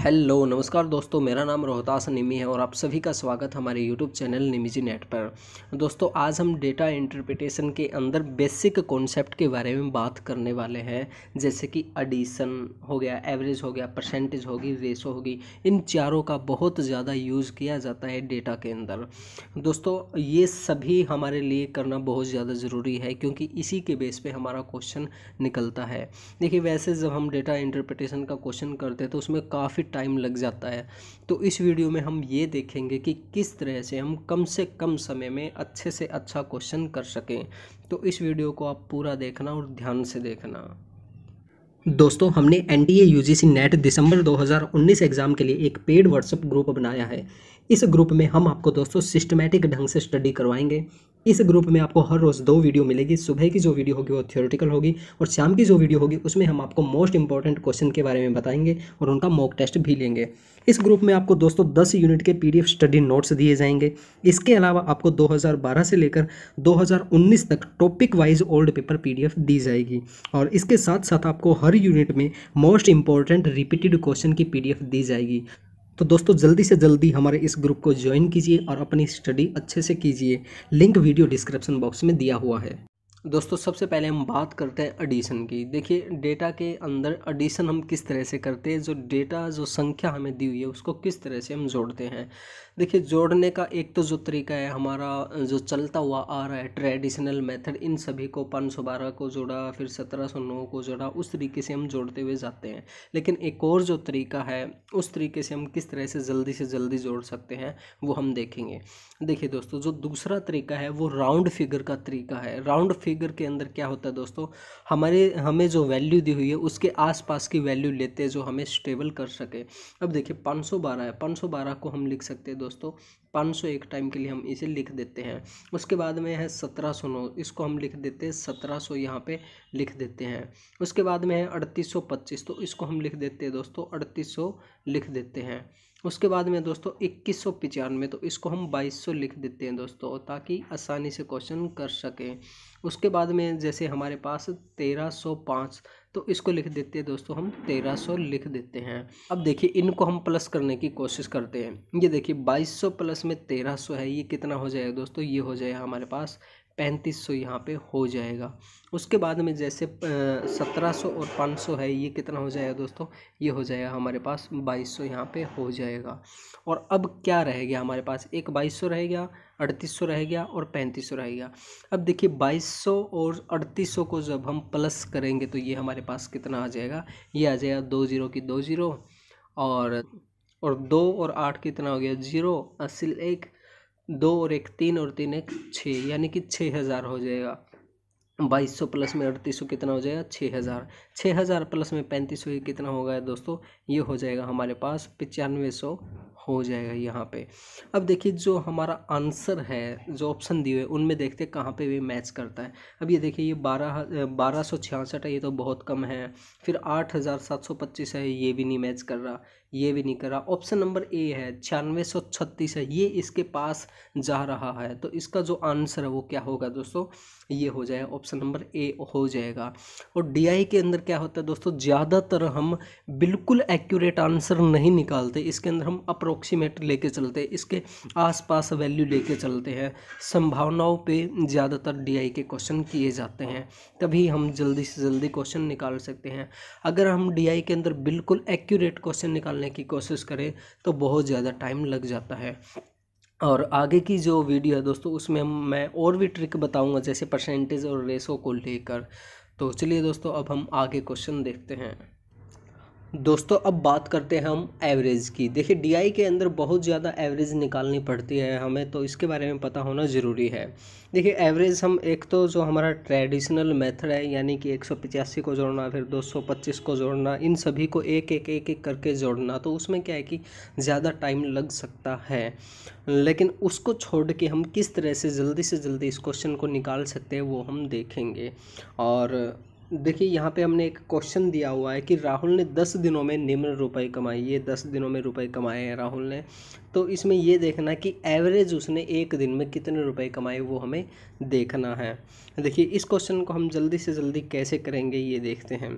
hello नमस्कार दोस्तों मेरा नाम रोहतास निमी है और आप सभी का स्वागत हमारे यूट्यूब चैनल निमीजी नेट पर दोस्तों आज हम डेटा इंटरप्रिटेशन के अंदर बेसिक कॉन्सेप्ट के बारे में बात करने वाले हैं जैसे कि एडिशन हो गया एवरेज हो गया परसेंटेज होगी रेशो होगी इन चारों का बहुत ज़्यादा यूज़ किया जाता है डेटा के अंदर दोस्तों ये सभी हमारे लिए करना बहुत ज़्यादा ज़रूरी है क्योंकि इसी के बेस पर हमारा क्वेश्चन निकलता है देखिए वैसे जब हम डेटा इंटरप्रिटेशन का क्वेश्चन करते हैं तो उसमें काफ़ी टाइम लग जाता है तो इस वीडियो में हम ये देखेंगे कि किस तरह से हम कम से कम समय में अच्छे से अच्छा क्वेश्चन कर सकें तो इस वीडियो को आप पूरा देखना और ध्यान से देखना दोस्तों हमने एन डी ए नेट दिसंबर 2019 एग्ज़ाम के लिए एक पेड व्हाट्सअप ग्रुप बनाया है इस ग्रुप में हम आपको दोस्तों सिस्टमेटिक ढंग से स्टडी करवाएंगे इस ग्रुप में आपको हर रोज़ दो वीडियो मिलेगी सुबह की जो वीडियो होगी वो थियोरटिकल होगी और शाम की जो वीडियो होगी उसमें हम आपको मोस्ट इंपॉर्टेंट क्वेश्चन के बारे में बताएंगे और उनका मॉक टेस्ट भी लेंगे इस ग्रुप में आपको दोस्तों दस यूनिट के पी स्टडी नोट्स दिए जाएंगे इसके अलावा आपको दो से लेकर दो तक टॉपिक वाइज ओल्ड पेपर पी दी जाएगी और इसके साथ साथ आपको हर यूनिट में मोस्ट इंपॉर्टेंट रिपीटेड क्वेश्चन की पी दी जाएगी तो दोस्तों जल्दी से जल्दी हमारे इस ग्रुप को ज्वाइन कीजिए और अपनी स्टडी अच्छे से कीजिए लिंक वीडियो डिस्क्रिप्शन बॉक्स में दिया हुआ है दोस्तों सबसे पहले हम बात करते हैं एडिशन की देखिए डेटा के अंदर एडिशन हम किस तरह से करते हैं जो डेटा जो संख्या हमें दी हुई है उसको किस तरह से हम जोड़ते हैं देखिए जोड़ने का एक तो जो तरीका है हमारा जो चलता हुआ आ रहा है ट्रेडिशनल मेथड इन सभी को पाँच सौ बारह को जोड़ा फिर सत्रह सौ नौ को जोड़ा उस तरीके से हम जोड़ते हुए जाते हैं लेकिन एक और जो तरीका है उस तरीके से हम किस तरह से जल्दी से जल्दी जोड़ सकते हैं वो हम देखेंगे देखिए दोस्तों जो दूसरा तरीका है वो राउंड फिगर का तरीका है राउंड फिगर के अंदर क्या होता है दोस्तों हमारे हमें जो वैल्यू दी हुई है उसके आसपास की वैल्यू लेते हैं जो हमें स्टेबल कर सके अब देखिए पाँच सौ बारह है पाँच सौ बारह को हम लिख सकते हैं दोस्तों पाँच एक टाइम के लिए हम इसे लिख देते हैं उसके बाद में है नौ इसको हम लिख देते हैं सत्रह सौ यहाँ पे लिख देते हैं उसके बाद में है पच्चीस तो इसको हम लिख देते हैं दोस्तों अड़तीस सौ लिख देते हैं उसके बाद में दोस्तों इक्कीस सौ पचानवे तो इसको हम बाईस सौ लिख देते हैं दोस्तों ताकि आसानी से क्वेश्चन कर सकें उसके बाद में जैसे हमारे पास तेरह सौ पाँच तो इसको लिख देते हैं दोस्तों हम तेरह सौ लिख देते हैं अब देखिए इनको हम प्लस करने की कोशिश करते हैं ये देखिए बाईस सौ प्लस में तेरह सौ है ये कितना हो जाएगा दोस्तों ये हो जाएगा हमारे पास पैंतीस सौ यहाँ पर हो जाएगा उसके बाद में जैसे सत्रह सौ और पाँच सौ है ये कितना हो जाएगा दोस्तों ये हो जाएगा हमारे पास बाईस सौ यहाँ पर हो जाएगा और अब क्या रह गया हमारे पास एक बाईस सौ रह गया अड़तीस सौ रह गया और पैंतीस सौ रह गया अब देखिए बाईस सौ और अड़तीस सौ को जब हम प्लस करेंगे तो ये हमारे पास कितना आ जाएगा ये आ जाएगा दो जीरो की दो जीरो और और दो और आठ कितना हो गया जीरो असल एक दो और एक तीन और तीन एक छः यानी कि छः हज़ार हो जाएगा बाईस सौ प्लस में अड़तीस सौ कितना हो जाएगा छः हज़ार छः हज़ार प्लस में पैंतीस सौ कितना होगा दोस्तों ये हो जाएगा हमारे पास पचानवे सौ हो जाएगा यहाँ पे अब देखिए जो हमारा आंसर है जो ऑप्शन दिए हुए उनमें देखते हैं कहाँ पे भी मैच करता है अब ये देखिए ये बारह बारह सौ छियासठ है ये तो बहुत कम है फिर आठ हज़ार सात सौ पच्चीस है ये भी नहीं मैच कर रहा ये भी नहीं कर रहा ऑप्शन नंबर ए है छियानवे सौ छत्तीस है ये इसके पास जा रहा है तो इसका जो आंसर है वो क्या होगा दोस्तों ये हो जाएगा ऑप्शन नंबर ए हो जाएगा और डी के अंदर क्या होता है दोस्तों ज़्यादातर हम बिल्कुल एक्यूरेट आंसर नहीं निकालते इसके अंदर हम अप्रोक्सीमेट लेके चलते हैं इसके आसपास वैल्यू ले चलते हैं संभावनाओं पर ज़्यादातर डी के क्वेश्चन किए जाते हैं तभी हम जल्दी से जल्दी क्वेश्चन निकाल सकते हैं अगर हम डी के अंदर बिल्कुल एक्यूरेट क्वेश्चन निकाल निकालने की कोशिश करें तो बहुत ज़्यादा टाइम लग जाता है और आगे की जो वीडियो है दोस्तों उसमें मैं और भी ट्रिक बताऊंगा जैसे परसेंटेज और रेसों को लेकर तो चलिए दोस्तों अब हम आगे क्वेश्चन देखते हैं दोस्तों अब बात करते हैं हम एवरेज की देखिए डीआई के अंदर बहुत ज़्यादा एवरेज निकालनी पड़ती है हमें तो इसके बारे में पता होना ज़रूरी है देखिए एवरेज हम एक तो जो हमारा ट्रेडिशनल मेथड है यानी कि एक को जोड़ना फिर 225 को जोड़ना इन सभी को एक एक एक एक करके जोड़ना तो उसमें क्या है कि ज़्यादा टाइम लग सकता है लेकिन उसको छोड़ के हम किस तरह से जल्दी से जल्दी इस क्वेश्चन को निकाल सकते हैं वो हम देखेंगे और देखिए यहाँ पे हमने एक क्वेश्चन दिया हुआ है कि राहुल ने दस दिनों में निम्न रुपए कमाए ये दस दिनों में रुपए कमाए हैं राहुल ने तो इसमें ये देखना कि एवरेज उसने एक दिन में कितने रुपए कमाए वो हमें देखना है देखिए इस क्वेश्चन को हम जल्दी से जल्दी कैसे करेंगे ये देखते हैं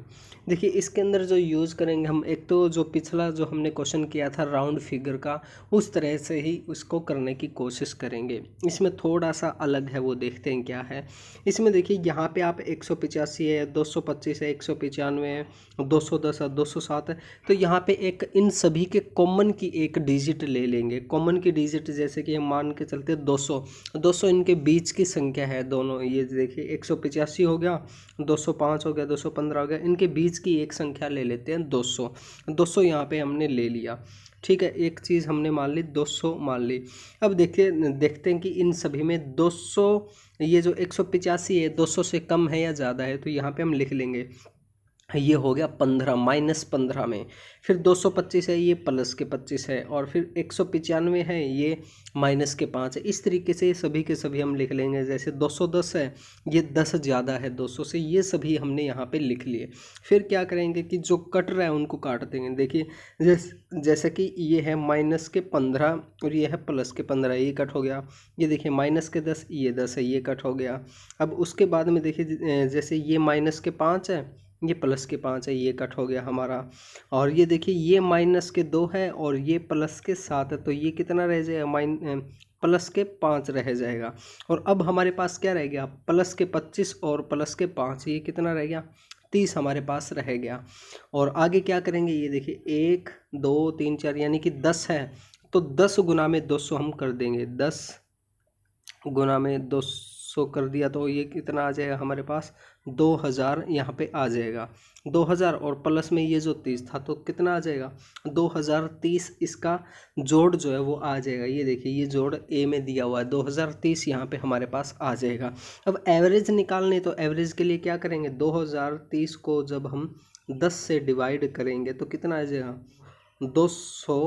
देखिए इसके अंदर जो यूज़ करेंगे हम एक तो जो पिछला जो हमने क्वेश्चन किया था राउंड फिगर का उस तरह से ही उसको करने की कोशिश करेंगे इसमें थोड़ा सा अलग है वो देखते हैं क्या है इसमें देखिए यहाँ पर आप एक है दो है एक है दो है दो है तो यहाँ पर एक इन सभी के कॉमन की एक डिजिट ले लें लेंगे कॉमन की डिजिट जैसे कि हम मान के चलते 200 200 इनके बीच की संख्या है दोनों ये देखिए एक हो गया 205 हो गया 215 हो गया इनके बीच की एक संख्या ले लेते हैं 200 200 यहाँ पर हमने ले लिया ठीक है एक चीज़ हमने मान ली 200 मान ली अब देखिए देखते हैं कि इन सभी में 200 ये जो एक है 200 से कम है या ज़्यादा है तो यहाँ पे हम लिख लेंगे ये हो गया पंद्रह माइनस पंद्रह में फिर दो सौ पच्चीस है ये प्लस के पच्चीस है और फिर एक सौ पचानवे है ये माइनस के पाँच है इस तरीके से सभी के सभी हम लिख लेंगे जैसे दो सौ दस है ये दस ज़्यादा है दो सौ से ये सभी हमने यहाँ पे लिख लिए फिर क्या करेंगे कि जो कट रहा है उनको काट देंगे देखिए जैस जैसे कि ये है माइनस के पंद्रह और ये है प्लस के पंद्रह ये कट हो गया ये देखिए माइनस के दस ये दस है ये कट हो गया अब उसके बाद में देखिए जैसे ये माइनस के पाँच है ये प्लस के पाँच है ये कट हो गया हमारा और ये देखिए ये माइनस के दो है और ये प्लस के सात है तो ये कितना रह जाएगा माइन प्लस के पाँच रह जाएगा और अब हमारे पास क्या रह गया प्लस के पच्चीस और प्लस के पाँच ये कितना रह गया तीस हमारे पास रह गया और आगे क्या करेंगे ये देखिए एक दो तीन चार यानी कि दस है तो दस गुना में दो सौ हम कर देंगे दस गुना में दो सौ कर दिया तो ये कितना आ जाएगा हमारे पास दो हज़ार यहाँ पर आ जाएगा दो हज़ार और प्लस में ये जो तीस था तो कितना आ जाएगा दो हज़ार तीस इसका जोड़ जो है वो आ जाएगा ये देखिए ये जोड़ ए में दिया हुआ है दो हज़ार तीस यहाँ पर हमारे पास आ जाएगा अब एवरेज निकालने तो एवरेज के लिए क्या करेंगे दो हज़ार तीस को जब हम दस से डिवाइड करेंगे तो कितना आ जाएगा दो सौ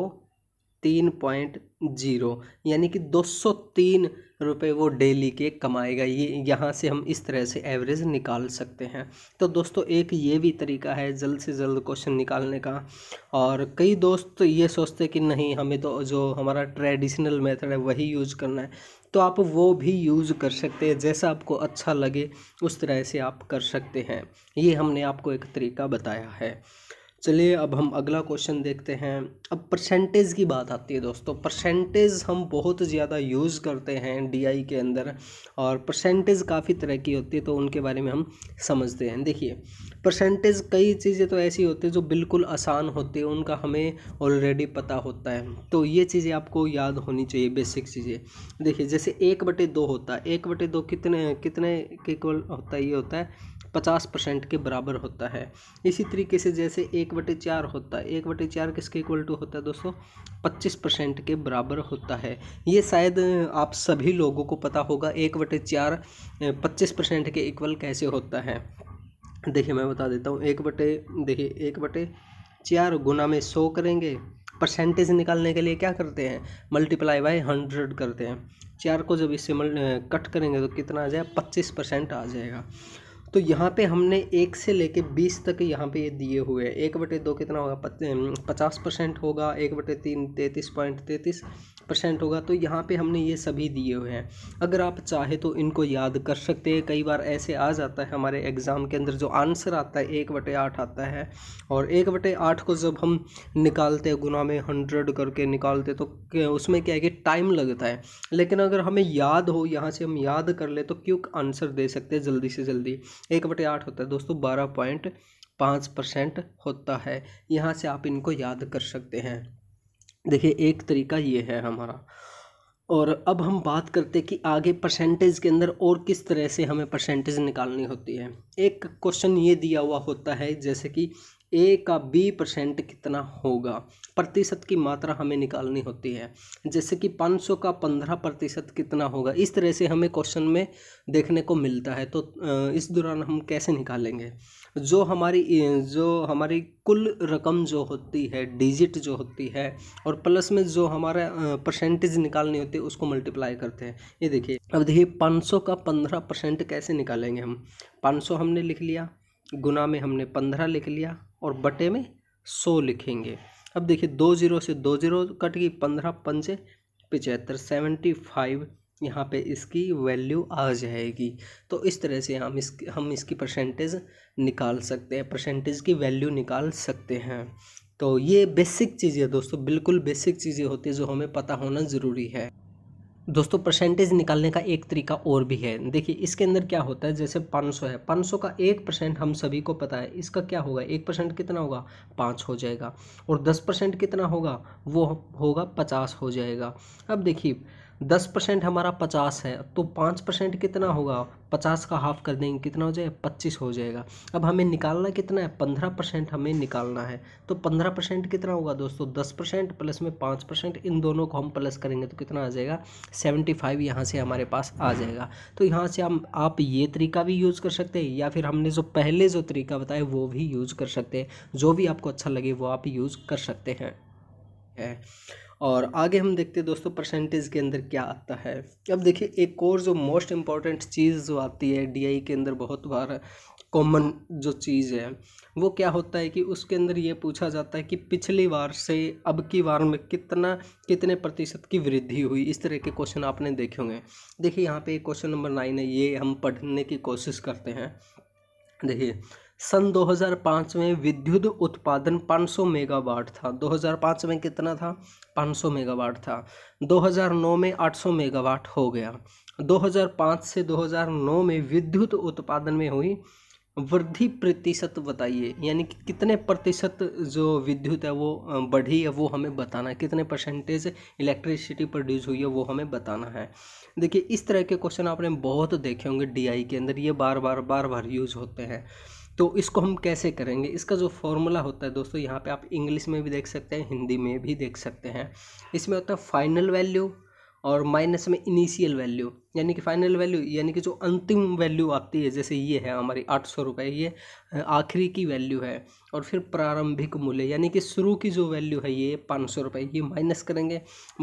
तीन पॉइंट जीरो यानी कि दो सौ तीन रुपये वो डेली के कमाएगा ये यहाँ से हम इस तरह से एवरेज निकाल सकते हैं तो दोस्तों एक ये भी तरीका है जल्द से जल्द क्वेश्चन निकालने का और कई दोस्त ये सोचते कि नहीं हमें तो जो हमारा ट्रेडिशनल मेथड है वही यूज़ करना है तो आप वो भी यूज़ कर सकते हैं जैसा आपको अच्छा लगे उस तरह से आप कर सकते हैं ये हमने आपको एक तरीका बताया है चलिए अब हम अगला क्वेश्चन देखते हैं अब परसेंटेज की बात आती है दोस्तों परसेंटेज हम बहुत ज़्यादा यूज़ करते हैं डीआई के अंदर और परसेंटेज काफ़ी तरह की होती है तो उनके बारे में हम समझते हैं देखिए परसेंटेज कई चीज़ें तो ऐसी होती है जो बिल्कुल आसान होती है उनका हमें ऑलरेडी पता होता है तो ये चीज़ें आपको याद होनी चाहिए बेसिक चीज़ें देखिए जैसे एक बटे दो होता है एक बटे दो कितने कितने के इक्वल होता है ये होता है पचास परसेंट के बराबर होता है इसी तरीके से जैसे एक बटे चार होता है एक बटे चार किसके इक्वल टू होता है दोस्तों पच्चीस परसेंट के बराबर होता है ये शायद आप सभी लोगों को पता होगा एक बटे चार पच्चीस परसेंट के इक्वल कैसे होता है देखिए मैं बता देता हूँ एक बटे देखिए एक बटे चार गुना में सौ करेंगे परसेंटेज निकालने के लिए क्या करते हैं मल्टीप्लाई बाय हंड्रेड करते हैं चार को जब इससे कट करेंगे तो कितना आ जाए पच्चीस परसेंट आ जाएगा तो यहाँ पे हमने एक से लेके बीस तक यहाँ पे ये दिए हुए हैं एक बटे दो कितना होगा पचास परसेंट होगा एक बटे तीन तैंतीस पॉइंट तैंतीस परसेंट होगा तो यहाँ पे हमने ये सभी दिए हुए हैं अगर आप चाहे तो इनको याद कर सकते हैं कई बार ऐसे आ जाता है हमारे एग्ज़ाम के अंदर जो आंसर आता है एक बटे आठ आता है और एक बटे आठ को जब हम निकालते हैं गुना में हंड्रेड करके निकालते तो उसमें क्या है कि टाइम लगता है लेकिन अगर हमें याद हो यहाँ से हम याद कर ले तो क्यों आंसर दे सकते हैं जल्दी से जल्दी एक बटे आठ होता है दोस्तों बारह पॉइंट पाँच परसेंट होता है यहाँ से आप इनको याद कर सकते हैं देखिए एक तरीका ये है हमारा और अब हम बात करते हैं कि आगे परसेंटेज के अंदर और किस तरह से हमें परसेंटेज निकालनी होती है एक क्वेश्चन ये दिया हुआ होता है जैसे कि ए का बी परसेंट कितना होगा प्रतिशत की मात्रा हमें निकालनी होती है जैसे कि 500 का 15 प्रतिशत कितना होगा इस तरह से हमें क्वेश्चन में देखने को मिलता है तो इस दौरान हम कैसे निकालेंगे जो हमारी जो हमारी कुल रकम जो होती है डिजिट जो होती है और प्लस में जो हमारा परसेंटेज निकालनी होती है उसको मल्टीप्लाई करते हैं ये देखिए अब देखिए 500 का 15 परसेंट कैसे निकालेंगे हम 500 हमने लिख लिया गुना में हमने 15 लिख लिया और बटे में सौ लिखेंगे अब देखिए दो जीरो से दो जीरो कट गई पंद्रह पंजे पचहत्तर सेवेंटी फाइव यहाँ पे इसकी वैल्यू आ जाएगी तो इस तरह से हम इस हम इसकी परसेंटेज निकाल सकते हैं परसेंटेज की वैल्यू निकाल सकते हैं तो ये बेसिक चीज़ें दोस्तों बिल्कुल बेसिक चीज़ें होती है जो हमें पता होना ज़रूरी है दोस्तों परसेंटेज निकालने का एक तरीका और भी है देखिए इसके अंदर क्या होता है जैसे 500 है 500 का एक परसेंट हम सभी को पता है इसका क्या होगा एक परसेंट कितना होगा पाँच हो जाएगा और दस परसेंट कितना होगा वो होगा पचास हो जाएगा अब देखिए दस परसेंट हमारा पचास है तो पाँच परसेंट कितना होगा पचास का हाफ कर देंगे कितना हो जाएगा पच्चीस हो जाएगा अब हमें निकालना कितना है पंद्रह परसेंट हमें निकालना है तो पंद्रह परसेंट कितना होगा दोस्तों दस परसेंट प्लस में पाँच परसेंट इन दोनों को हम प्लस करेंगे तो कितना आ जाएगा सेवेंटी फाइव यहाँ से हमारे पास आ जाएगा तो यहाँ से हम आप ये तरीका भी यूज़ कर सकते हैं या फिर हमने जो पहले जो तरीका बताया वो भी यूज़ कर सकते हैं जो भी आपको अच्छा लगे वो आप यूज़ कर सकते हैं और आगे हम देखते हैं दोस्तों परसेंटेज के अंदर क्या आता है अब देखिए एक और जो मोस्ट इम्पॉर्टेंट चीज़ जो आती है डीआई e के अंदर बहुत बार कॉमन जो चीज़ है वो क्या होता है कि उसके अंदर ये पूछा जाता है कि पिछली बार से अब की बार में कितना कितने प्रतिशत की वृद्धि हुई इस तरह के क्वेश्चन आपने देखे होंगे देखिए यहाँ पे क्वेश्चन नंबर नाइन है ये हम पढ़ने की कोशिश करते हैं देखिए सन 2005 में विद्युत उत्पादन 500 मेगावाट था 2005 में कितना था 500 मेगावाट था 2009 में 800 मेगावाट हो गया 2005 से 2009 में विद्युत उत्पादन में हुई वृद्धि प्रतिशत बताइए यानी कि कितने प्रतिशत जो विद्युत है वो बढ़ी है वो हमें बताना है कितने परसेंटेज इलेक्ट्रिसिटी प्रोड्यूस हुई है वो हमें बताना है देखिए इस तरह के क्वेश्चन आपने बहुत देखे होंगे डीआई के अंदर ये बार बार बार बार यूज़ होते हैं तो इसको हम कैसे करेंगे इसका जो फॉर्मूला होता है दोस्तों यहाँ पे आप इंग्लिश में भी देख सकते हैं हिंदी में भी देख सकते हैं इसमें होता है फाइनल वैल्यू और माइनस में इनिशियल वैल्यू यानी कि फाइनल वैल्यू यानी कि जो अंतिम वैल्यू आती है जैसे ये है हमारी आठ सौ रुपये ये आखिरी की वैल्यू है और फिर प्रारंभिक मूल्य यानी कि शुरू की जो वैल्यू है ये पाँच सौ रुपये ये माइनस करेंगे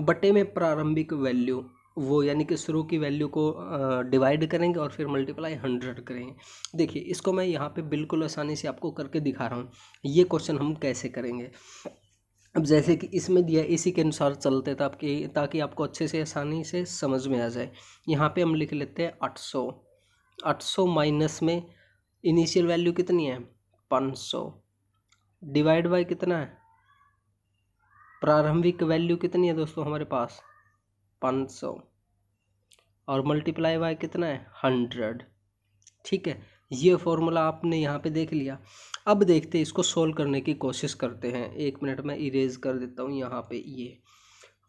बटे में प्रारंभिक वैल्यू वो यानी कि शुरू की वैल्यू को डिवाइड करेंगे और फिर मल्टीप्लाई हंड्रेड करेंगे देखिए इसको मैं यहाँ पे बिल्कुल आसानी से आपको करके दिखा रहा हूँ ये क्वेश्चन हम कैसे करेंगे अब जैसे कि इसमें दिया इसी के अनुसार चलते आपके ताकि आपको अच्छे से आसानी से समझ में आ जाए यहाँ पर हम लिख लेते हैं आठ सौ सौ माइनस में इनिशियल वैल्यू कितनी है पाँच सौ डिवाइड बाई कितना है प्रारंभिक वैल्यू कितनी है दोस्तों हमारे पास पाँच सौ और मल्टीप्लाई बाय कितना है हंड्रेड ठीक है ये फॉर्मूला आपने यहाँ पे देख लिया अब देखते हैं इसको सोल्व करने की कोशिश करते हैं एक मिनट में इरेज कर देता हूँ यहाँ पे ये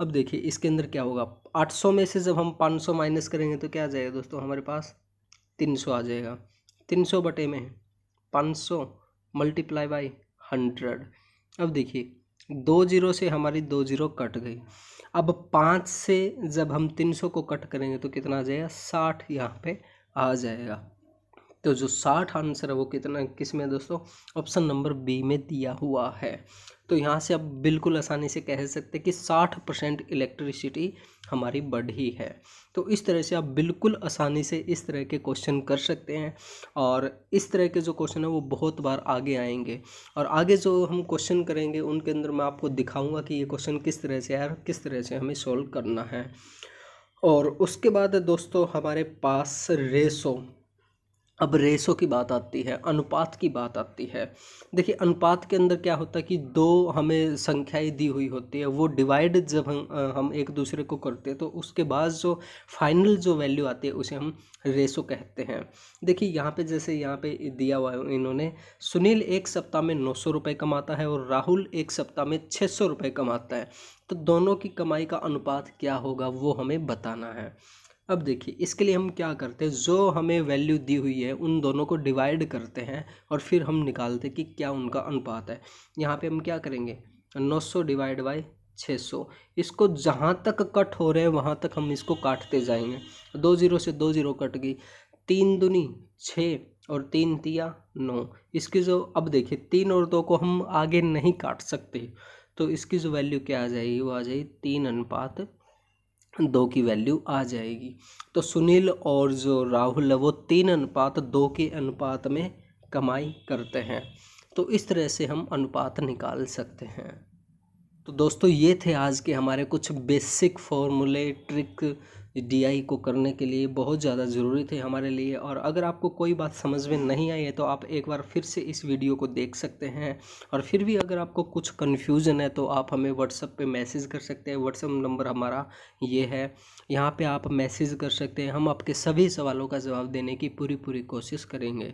अब देखिए इसके अंदर क्या होगा 800 में से जब हम 500 माइनस करेंगे तो क्या आ जाएगा दोस्तों हमारे पास 300 आ जाएगा 300 बटे में 500 मल्टीप्लाई बाई हंड्रेड अब देखिए दो जीरो से हमारी दो जीरो कट गई अब पाँच से जब हम तीन सौ को कट करेंगे तो कितना आ जाएगा साठ यहाँ पे आ जाएगा तो जो साठ आंसर है वो कितना किस में दोस्तों ऑप्शन नंबर बी में दिया हुआ है तो यहाँ से आप बिल्कुल आसानी से कह सकते हैं कि साठ परसेंट इलेक्ट्रिसिटी हमारी बढ़ी है तो इस तरह से आप बिल्कुल आसानी से इस तरह के क्वेश्चन कर सकते हैं और इस तरह के जो क्वेश्चन है वो बहुत बार आगे आएंगे और आगे जो हम क्वेश्चन करेंगे उनके अंदर मैं आपको दिखाऊँगा कि ये क्वेश्चन किस तरह से है और किस तरह से हमें सॉल्व करना है और उसके बाद दोस्तों हमारे पास रेसो अब रेसो की बात आती है अनुपात की बात आती है देखिए अनुपात के अंदर क्या होता है कि दो हमें संख्याएं दी हुई होती है वो डिवाइड जब हम हम एक दूसरे को करते हैं तो उसके बाद जो फाइनल जो वैल्यू आती है उसे हम रेसो कहते हैं देखिए यहाँ पे जैसे यहाँ पे दिया हुआ है इन्होंने सुनील एक सप्ताह में नौ सौ रुपये कमाता है और राहुल एक सप्ताह में छः सौ रुपये कमाता है तो दोनों की कमाई का अनुपात क्या होगा वो हमें बताना है अब देखिए इसके लिए हम क्या करते हैं जो हमें वैल्यू दी हुई है उन दोनों को डिवाइड करते हैं और फिर हम निकालते हैं कि क्या उनका अनुपात है यहाँ पे हम क्या करेंगे नौ सौ डिवाइड बाई छः सौ इसको जहाँ तक कट हो रहे हैं वहाँ तक हम इसको काटते जाएंगे दो ज़ीरो से दो ज़ीरो कट गई तीन दुनी छः और तीन तिया नौ इसकी जो अब देखिए तीन और दो को हम आगे नहीं काट सकते तो इसकी जो वैल्यू क्या आ जाएगी वो आ जाएगी तीन अनुपात दो की वैल्यू आ जाएगी तो सुनील और जो राहुल है वो तीन अनुपात दो के अनुपात में कमाई करते हैं तो इस तरह से हम अनुपात निकाल सकते हैं तो दोस्तों ये थे आज के हमारे कुछ बेसिक फॉर्मूले ट्रिक डी आई को करने के लिए बहुत ज़्यादा ज़रूरी थे हमारे लिए और अगर आपको कोई बात समझ में नहीं आई है तो आप एक बार फिर से इस वीडियो को देख सकते हैं और फिर भी अगर आपको कुछ कन्फ्यूज़न है तो आप हमें व्हाट्सअप पे मैसेज कर सकते हैं व्हाट्सअप नंबर हमारा ये है यहाँ पे आप मैसेज कर सकते हैं हम आपके सभी सवालों का जवाब देने की पूरी पूरी कोशिश करेंगे